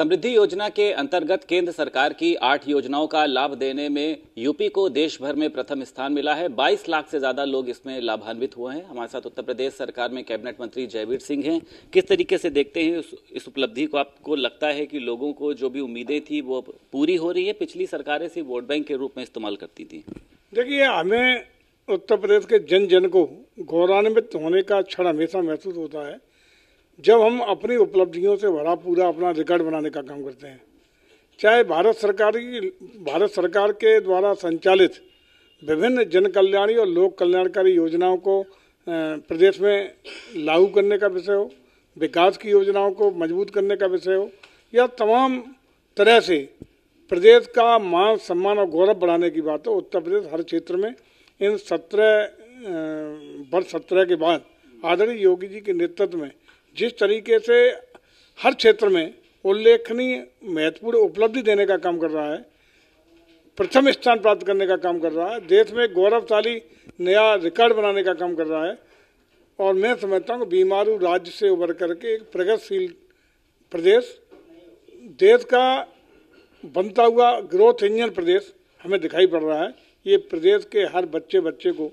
समृद्धि योजना के अंतर्गत केंद्र सरकार की आठ योजनाओं का लाभ देने में यूपी को देश भर में प्रथम स्थान मिला है 22 लाख से ज्यादा लोग इसमें लाभान्वित हुए हैं हमारे साथ उत्तर प्रदेश सरकार में कैबिनेट मंत्री जयवीर सिंह हैं किस तरीके से देखते हैं इस, उपलब्धि को आपको लगता है कि लोगों को जो भी उम्मीदें थी वो पूरी हो रही है पिछली सरकारें सिर्फ वोट बैंक के रूप में इस्तेमाल करती थी देखिए हमें उत्तर प्रदेश के जन जन को गौरवान्वित होने का क्षण हमेशा महसूस होता है जब हम अपनी उपलब्धियों से भरा पूरा अपना रिकॉर्ड बनाने का काम करते हैं चाहे भारत सरकार की भारत सरकार के द्वारा संचालित विभिन्न जन कल्याणी और लोक कल्याणकारी योजनाओं को प्रदेश में लागू करने का विषय हो विकास की योजनाओं को मजबूत करने का विषय हो या तमाम तरह से प्रदेश का मान सम्मान और गौरव बढ़ाने की बात हो उत्तर प्रदेश हर क्षेत्र में इन सत्रह वर्ष सत्रह के बाद आदरणीय योगी जी के नेतृत्व में जिस तरीके से हर क्षेत्र में उल्लेखनीय महत्वपूर्ण उपलब्धि देने का काम कर रहा है प्रथम स्थान प्राप्त करने का काम कर रहा है देश में गौरवशाली नया रिकॉर्ड बनाने का काम कर रहा है और मैं समझता हूँ बीमारू राज्य से उभर करके एक प्रगतिशील प्रदेश देश का बनता हुआ ग्रोथ इंजन प्रदेश हमें दिखाई पड़ रहा है ये प्रदेश के हर बच्चे बच्चे को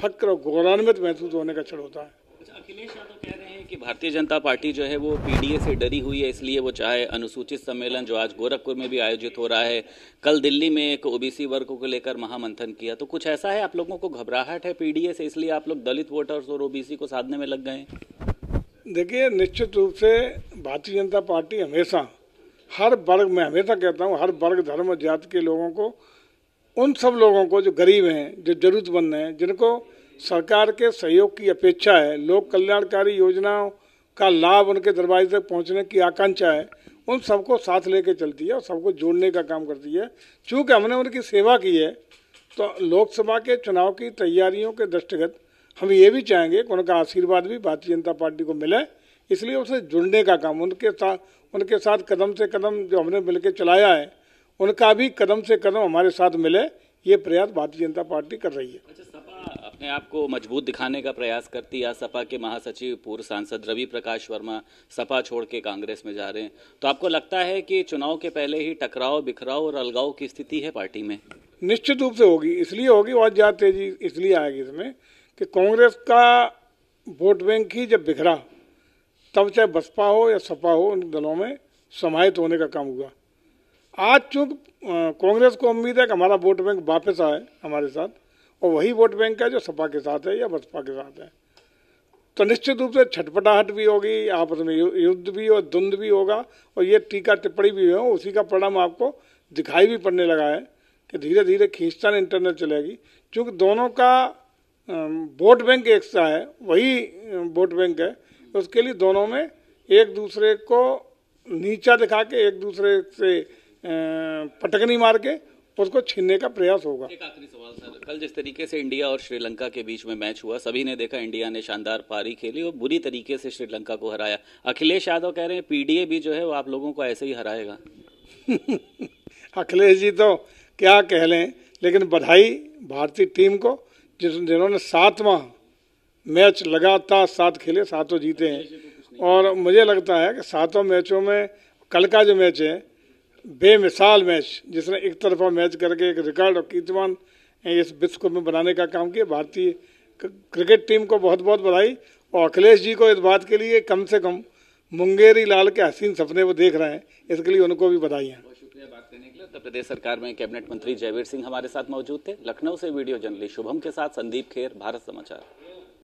फक्र और गौरवान्वित महसूस होने का क्षण होता है अखिलेश यादव कह रहे हैं कि भारतीय जनता पार्टी जो है वो पीडीए से डरी हुई है इसलिए वो चाहे अनुसूचित सम्मेलन जो आज गोरखपुर में भी आयोजित हो रहा है कल दिल्ली में एक ओबीसी वर्ग को लेकर महामंथन किया तो कुछ ऐसा है आप लोगों को घबराहट है पीडीए से इसलिए आप लोग दलित वोटर्स और ओबीसी को साधने में लग गए देखिए निश्चित रूप से भारतीय जनता पार्टी हमेशा हर वर्ग में हमेशा कहता हूँ हर वर्ग धर्म जात के लोगों को उन सब लोगों को जो गरीब हैं जो जरूरतमंद हैं जिनको सरकार के सहयोग की अपेक्षा है लोक कल्याणकारी योजनाओं का लाभ उनके दरवाजे तक पहुंचने की आकांक्षा है उन सबको साथ लेके चलती है और सबको जोड़ने का काम करती है चूँकि हमने उनकी सेवा की है तो लोकसभा के चुनाव की तैयारियों के दृष्टिगत हम ये भी चाहेंगे कि उनका आशीर्वाद भी भारतीय जनता पार्टी को मिले इसलिए उसे जुड़ने का काम उनके साथ उनके साथ कदम से कदम जो हमने मिलकर चलाया है उनका भी कदम से कदम हमारे साथ मिले ये प्रयास भारतीय जनता पार्टी कर रही है अच्छा, अपने आप को मजबूत दिखाने का प्रयास करती आज सपा के महासचिव पूर्व सांसद रवि प्रकाश वर्मा सपा छोड़ के कांग्रेस में जा रहे हैं तो आपको लगता है कि चुनाव के पहले ही टकराव बिखराव और अलगाव की स्थिति है पार्टी में निश्चित रूप से होगी इसलिए होगी और ज़्यादा तेजी इसलिए आएगी इसमें कि कांग्रेस का वोट बैंक ही जब बिखरा तब चाहे बसपा हो या सपा हो उन दलों में समाहित होने का काम हुआ आज चूँकि कांग्रेस को उम्मीद है कि हमारा वोट बैंक वापस आए हमारे साथ और वही वोट बैंक है जो सपा के साथ है या बसपा के साथ है तो निश्चित रूप से छटपटाहट भी होगी आपस में युद्ध भी और द्वंद भी होगा और ये टीका टिप्पणी भी है उसी का परिणाम आपको दिखाई भी पड़ने लगा है कि धीरे धीरे खींचतान इंटरनेट चलेगी क्योंकि दोनों का वोट बैंक एक सा है वही वोट बैंक है उसके लिए दोनों में एक दूसरे को नीचा दिखा के एक दूसरे से पटकनी मार के उसको छीनने का प्रयास होगा एक आखिरी सवाल सर कल जिस तरीके से इंडिया और श्रीलंका के बीच में मैच हुआ सभी ने देखा इंडिया ने शानदार पारी खेली और बुरी तरीके से श्रीलंका को हराया अखिलेश यादव कह रहे हैं पीडीए भी जो है वो आप लोगों को ऐसे ही हराएगा अखिलेश जी तो क्या कह लें लेकिन बधाई भारतीय टीम को जिस जिन्होंने सातवा मैच लगातार सात खेले सातों जीते हैं और मुझे लगता है कि सातों मैचों में कल का जो मैच है बेमिसाल मैच जिसने एक तरफा मैच करके एक रिकॉर्ड और कीर्तिमान इस विश्व कप में बनाने का काम किया भारतीय क्रिकेट टीम को बहुत बहुत बधाई और अखिलेश जी को इस बात के लिए कम से कम मुंगेरी लाल के हसीन सपने वो देख रहे हैं इसके लिए उनको भी बधाई है शुक्रिया बात करने के लिए उत्तर प्रदेश सरकार में कैबिनेट मंत्री जयवीर सिंह हमारे साथ मौजूद थे लखनऊ से वीडियो जर्नलिस्ट शुभम के साथ संदीप खेर भारत समाचार